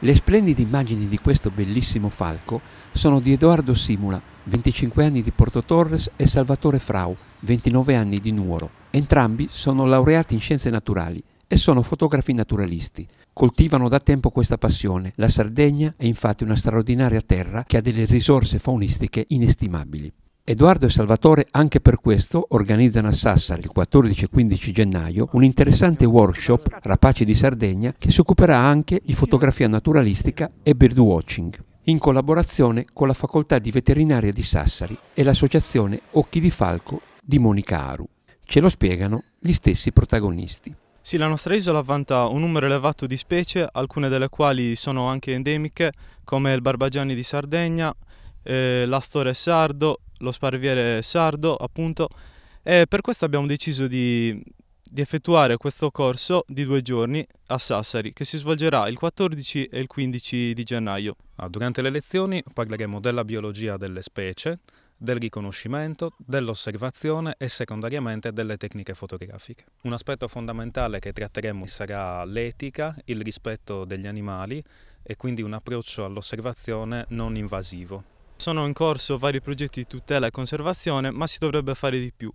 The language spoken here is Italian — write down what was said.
Le splendide immagini di questo bellissimo falco sono di Edoardo Simula, 25 anni di Porto Torres, e Salvatore Frau, 29 anni di Nuoro. Entrambi sono laureati in scienze naturali e sono fotografi naturalisti. Coltivano da tempo questa passione. La Sardegna è infatti una straordinaria terra che ha delle risorse faunistiche inestimabili. Edoardo e Salvatore anche per questo organizzano a Sassari il 14 e 15 gennaio un interessante workshop Rapaci di Sardegna che si occuperà anche di fotografia naturalistica e birdwatching in collaborazione con la Facoltà di Veterinaria di Sassari e l'associazione Occhi di Falco di Monica Aru. Ce lo spiegano gli stessi protagonisti. Sì, la nostra isola vanta un numero elevato di specie, alcune delle quali sono anche endemiche, come il barbagiani di Sardegna, eh, l'astore sardo, lo sparviere sardo, appunto, e per questo abbiamo deciso di, di effettuare questo corso di due giorni a Sassari che si svolgerà il 14 e il 15 di gennaio. Ah, durante le lezioni parleremo della biologia delle specie, del riconoscimento, dell'osservazione e secondariamente delle tecniche fotografiche. Un aspetto fondamentale che tratteremo sarà l'etica, il rispetto degli animali e quindi un approccio all'osservazione non invasivo. Sono in corso vari progetti di tutela e conservazione, ma si dovrebbe fare di più.